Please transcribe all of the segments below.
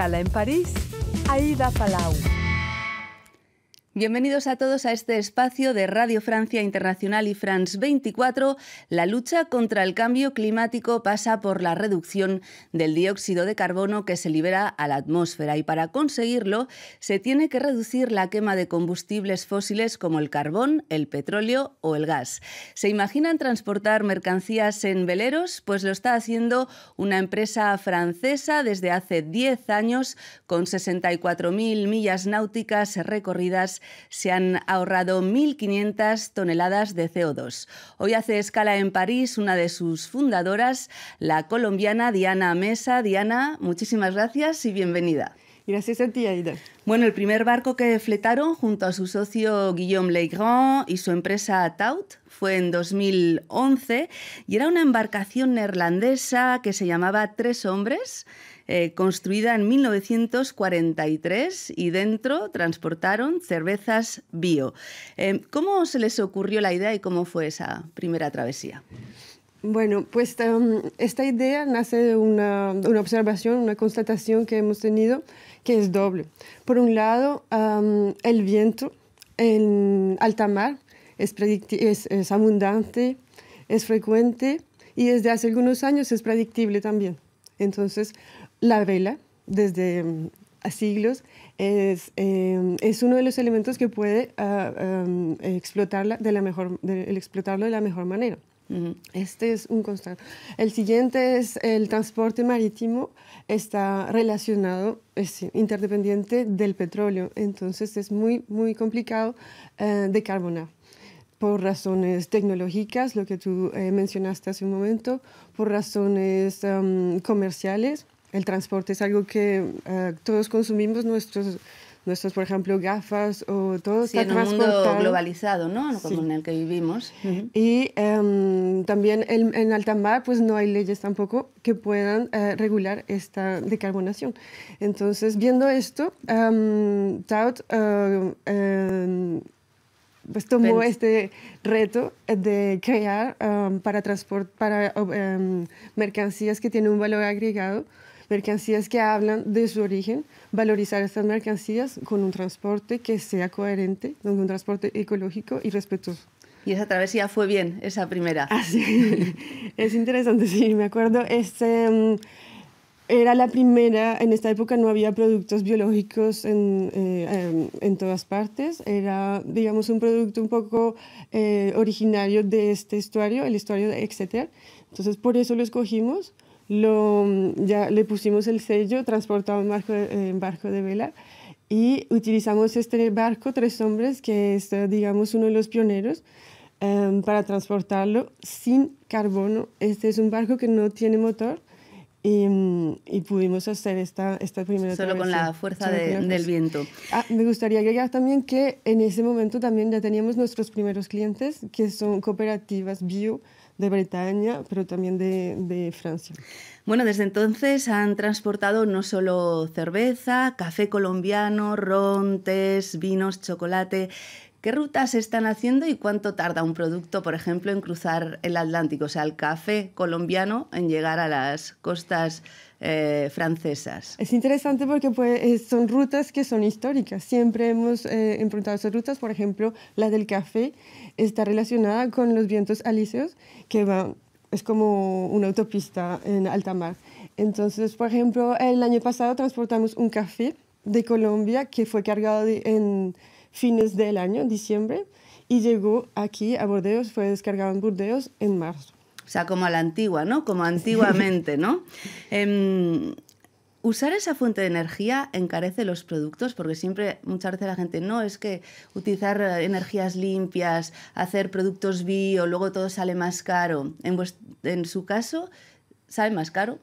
escala en París, Aida Palau. Bienvenidos a todos a este espacio de Radio Francia Internacional y France 24. La lucha contra el cambio climático pasa por la reducción del dióxido de carbono que se libera a la atmósfera y para conseguirlo se tiene que reducir la quema de combustibles fósiles como el carbón, el petróleo o el gas. ¿Se imaginan transportar mercancías en veleros? Pues lo está haciendo una empresa francesa desde hace 10 años con 64.000 millas náuticas recorridas se han ahorrado 1.500 toneladas de CO2. Hoy hace escala en París una de sus fundadoras, la colombiana Diana Mesa. Diana, muchísimas gracias y bienvenida. Gracias a ti, Aida. Bueno, el primer barco que fletaron junto a su socio Guillaume Legrand y su empresa Taut fue en 2011 y era una embarcación neerlandesa que se llamaba Tres Hombres eh, construida en 1943 y dentro transportaron cervezas bio. Eh, ¿Cómo se les ocurrió la idea y cómo fue esa primera travesía? Bueno, pues em, esta idea nace de una, observación, una constatación que hemos tenido, que es doble. Por un lado, el viento en alta mar es, es, abundante, es frecuente y desde hace algunos años es predictible también. Entonces, la vela desde mm, siglos em, es, uno de los elementos que puede ah, explotarla de la mejor, explotarlo de la mejor manera. Este es un constante. El siguiente es el transporte marítimo, está relacionado, es interdependiente del petróleo, entonces es muy, muy complicado eh, de carbonar por razones tecnológicas, lo que tú eh, mencionaste hace un momento, por razones comerciales, el transporte es algo que eh, todos consumimos nuestros nuestros por ejemplo gafas o todo sí, en un mundo globalizado no como en el que vivimos y em, también en alta mar pues no hay leyes tampoco que puedan eh, regular esta decarbonación entonces viendo esto em, Taut eh, em, pues tomó este reto de crear para transporte para mercancías que tienen un valor agregado mercancías que hablan de su origen, valorizar estas mercancías con un transporte que sea coherente, con un transporte ecológico y respetuoso. Y esa travesía fue bien, esa primera. Ah, es interesante, sí, me acuerdo. Este, mm, era la primera, en esta época no había productos biológicos en, eh, em, todas partes, era, digamos, un producto un poco eh, originario de este estuario, el estuario de Exeter. Entonces, por eso lo escogimos lo, ya le pusimos el sello, transportado en barco, en eh, barco de vela y utilizamos este barco Tres Hombres, que es, eh, digamos, uno de los pioneros em, para transportarlo sin carbono. Este es un barco que no tiene motor. Y, y, pudimos hacer esta, esta primera Solo con la fuerza del viento. Ah, me gustaría agregar también que en ese momento también ya teníamos nuestros primeros clientes, que son cooperativas bio de Bretaña, pero también de, Francia. Bueno, desde entonces han transportado no solo cerveza, café colombiano, ron, vinos, chocolate ¿Qué rutas están haciendo y cuánto tarda un producto, por ejemplo, en cruzar el Atlántico, o sea, el café colombiano en llegar a las costas eh, francesas? Es interesante porque pues, son rutas que son históricas. Siempre hemos eh, esas rutas, por ejemplo, la del café está relacionada con los vientos alisios, que es como una autopista en alta mar. Entonces, por ejemplo, el año pasado transportamos un café de Colombia que fue cargado en fines del año, diciembre, y llegó aquí a Burdeos, fue descargado en Burdeos en marzo. O sea, como a la antigua, ¿no? Como antiguamente, ¿no? Em, usar esa fuente de energía encarece los productos porque siempre muchas veces la gente no es que utilizar eh, energías limpias, hacer productos bio, luego todo sale más caro. En, en su caso, sale más caro.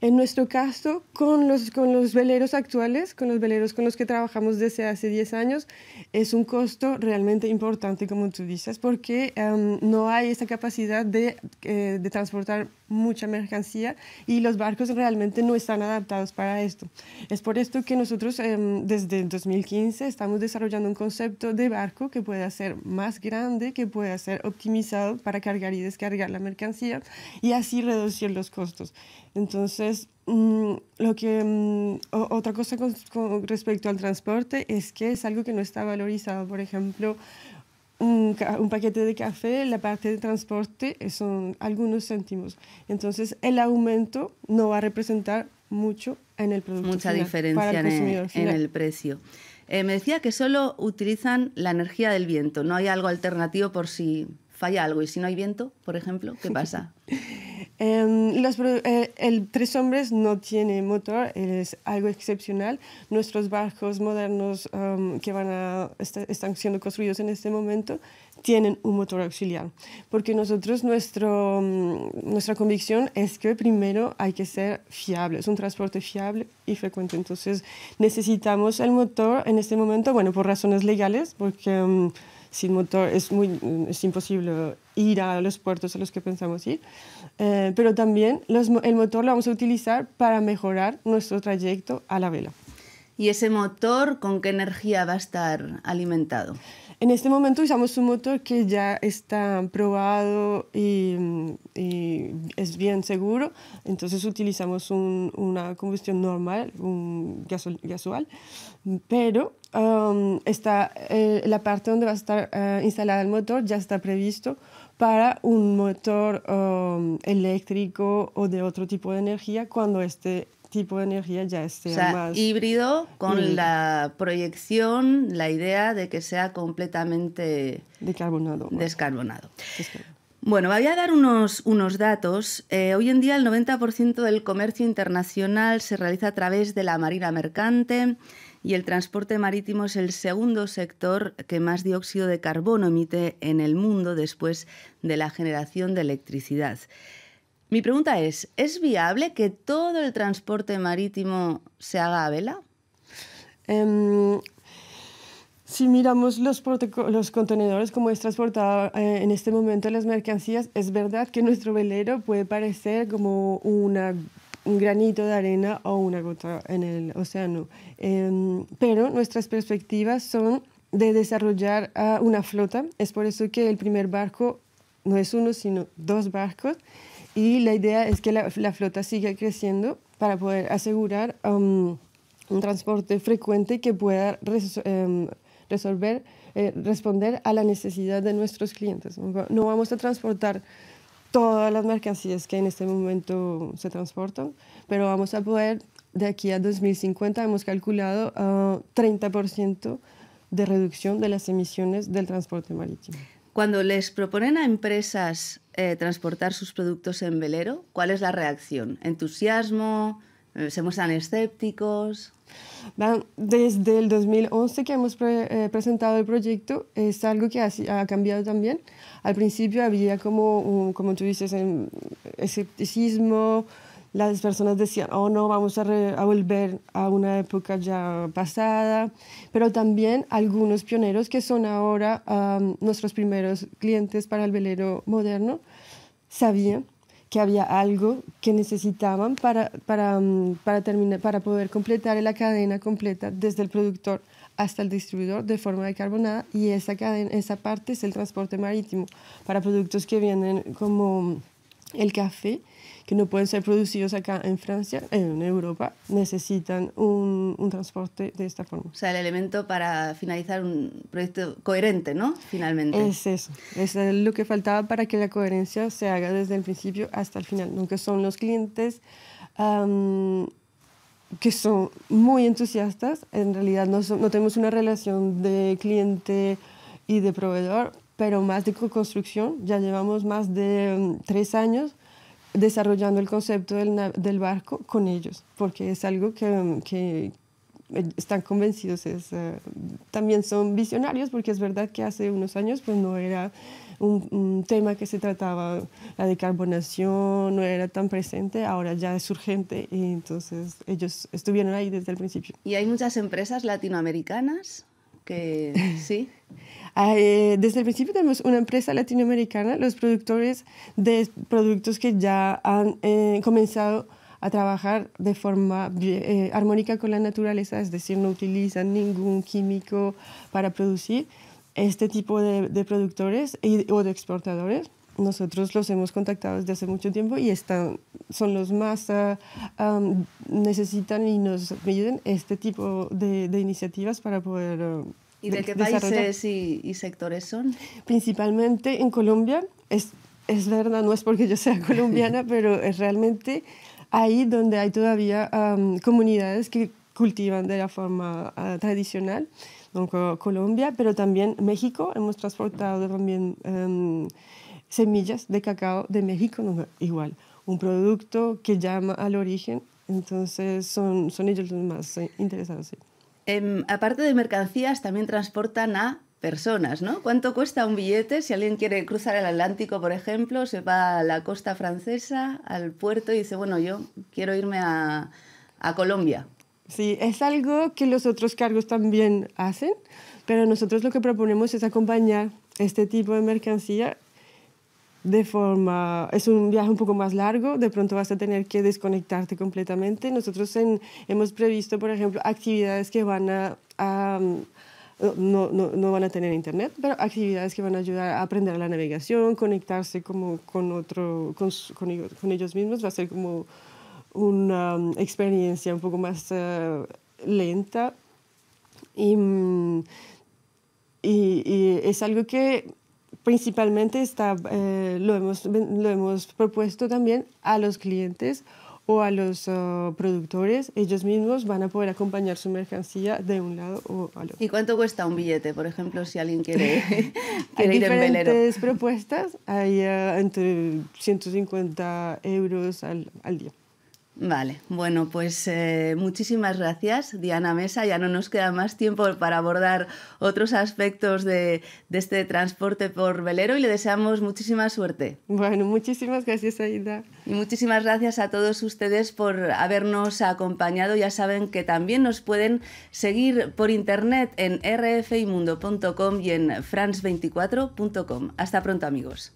En nuestro caso, con los, con los veleros actuales, con los veleros con los que trabajamos desde hace 10 años, es un costo realmente importante, como tú dices, porque em, no hay esa capacidad de, eh, de, transportar mucha mercancía y los barcos realmente no están adaptados para esto. Es por esto que nosotros em, desde 2015 estamos desarrollando un concepto de barco que pueda ser más grande, que pueda ser optimizado para cargar y descargar la mercancía y así reducir los costos. Entonces, entonces, mm, lo que, mm, otra cosa con, respecto al transporte es que es algo que no está valorizado. Por ejemplo, un, paquete de café, la parte de transporte eh, son algunos céntimos. Entonces, el aumento no va a representar mucho en el producto. Mucha diferencia en, en el precio. Eh, me decía que solo utilizan la energía del viento, no hay algo alternativo por si falla algo y si no hay viento, por ejemplo, ¿qué pasa? Em, eh, el Tres Hombres no tiene motor, es algo excepcional. Nuestros barcos modernos em, que van a, están siendo construidos en este momento tienen un motor auxiliar, porque nosotros nuestro, em, nuestra convicción es que primero hay que ser fiable, es un transporte fiable y frecuente. Entonces necesitamos el motor en este momento, bueno, por razones legales, porque sin motor es, muy, es imposible ir a los puertos a los que pensamos ir, eh, pero también el motor lo vamos a utilizar para mejorar nuestro trayecto a la vela. ¿Y ese motor con qué energía va a estar alimentado? En este momento usamos un motor que ya está probado y, es bien seguro, entonces utilizamos una combustión normal, un gasoil, pero um, está, eh, la parte donde va a estar instalado eh, instalada el motor ya está previsto para un motor um, eléctrico o de otro tipo de energía cuando esté tipo de energía ya esté híbrido con la proyección, la idea de que sea completamente descarbonado. descarbonado. Bueno, voy a dar unos, unos datos. Eh, hoy en día el 90% del comercio internacional se realiza a través de la marina mercante y el transporte marítimo es el segundo sector que más dióxido de carbono emite en el mundo después de la generación de electricidad. Mi pregunta es, ¿es viable que todo el transporte marítimo se haga a vela? Em, si miramos los, contenedores como es transportado eh, en este momento las mercancías, es verdad que nuestro velero puede parecer como un granito de arena o una gota en el océano, em, pero nuestras perspectivas son de desarrollar ah, una flota. Es por eso que el primer barco no es uno, sino dos barcos. Y la idea es que la, flota siga creciendo para poder asegurar um, un transporte frecuente que pueda em, resolver, eh, responder a la necesidad de nuestros clientes. No vamos a transportar todas las mercancías que en este momento se transportan, pero vamos a poder, de aquí a 2050, hemos calculado 30% ah, de reducción de las emisiones del transporte marítimo. Cuando les proponen a empresas eh, transportar sus productos en velero, ¿cuál es la reacción? ¿Entusiasmo? Eh, ¿Se muestran escépticos? Desde el 2011 que hemos eh, presentado el proyecto, es algo que ha, ha, cambiado también. Al principio había como, como tú dices, em, escepticismo, las personas decían, oh no, vamos a, volver a una época ya pasada, pero también algunos pioneros que son ahora nuestros primeros clientes para el velero moderno, sabían que había algo que necesitaban para, para, terminar, para poder completar la cadena completa desde el productor hasta el distribuidor de forma de carbonada. y esa, cadena, esa parte es el transporte marítimo para productos que vienen como el café, que no pueden ser producidos acá en Francia, en Europa, necesitan un, un transporte de esta forma. O sea, el elemento para finalizar un proyecto coherente, ¿no? Finalmente. Es eso, es lo que faltaba para que la coherencia se haga desde el principio hasta el final, aunque son los clientes. que son muy entusiastas. En realidad no, tenemos una relación de cliente y de proveedor, pero más de construcción Ya llevamos más de mm, tres años desarrollando el concepto del, barco con ellos, porque es algo que, están convencidos. Eh, también son visionarios, porque es verdad que hace unos años pues, no era un, un, tema que se trataba, la decarbonación no era tan presente, ahora ya es urgente y entonces ellos estuvieron ahí desde el principio. ¿Y hay muchas empresas latinoamericanas? sí. Ah, eh, desde el principio tenemos una empresa latinoamericana, los productores de productos que ya han eh, comenzado a trabajar de forma eh, armónica con la naturaleza, es decir, no utilizan ningún químico para producir este tipo de, productores o de exportadores nosotros los hemos contactado desde hace mucho tiempo y están, son los más ah, necesitan y nos piden este tipo de, iniciativas para poder... Ah, ¿Y de, qué países y, sectores son? Principalmente en Colombia, es, es verdad, no es porque yo sea colombiana, pero es realmente ahí donde hay todavía comunidades que cultivan de la forma ah, tradicional, Colombia, pero también México, hemos transportado también... Em, semillas de cacao de México, no, igual, un producto que llama al origen, entonces son, son ellos los más eh, interesados. Em, aparte de mercancías, también transportan a personas, ¿no? ¿Cuánto cuesta un billete si alguien quiere cruzar el Atlántico, por ejemplo, se va a la costa francesa, al puerto y dice, bueno, yo quiero irme a, a Colombia? Sí, es algo que los otros cargos también hacen, pero nosotros lo que proponemos es acompañar este tipo de mercancía de forma, es un viaje un poco más largo, de pronto vas a tener que desconectarte completamente. Nosotros en, hemos previsto, por ejemplo, actividades que van a, no, no, van a tener internet, pero actividades que van a ayudar a aprender la navegación, conectarse como con, otro, con, con, ellos mismos, va a ser como una um, experiencia un poco más eh, lenta. Mm, y, y es algo que principalmente está, eh, lo, hemos, lo hemos propuesto también a los clientes o a los oh, productores, ellos mismos van a poder acompañar su mercancía de un lado o al otro. ¿Y cuánto cuesta un billete, por ejemplo, si alguien quiere, ir en velero? diferentes propuestas, hay ah, entre 150 euros al día. Vale, bueno, pues eh, muchísimas gracias, Diana Mesa. Ya no nos queda más tiempo para abordar otros aspectos de, este transporte por velero y le deseamos muchísima suerte. Bueno, muchísimas gracias, Aida. Y muchísimas gracias a todos ustedes por habernos acompañado. Ya saben que también nos pueden seguir por internet en rfimundo.com y en france24.com. Hasta pronto, amigos.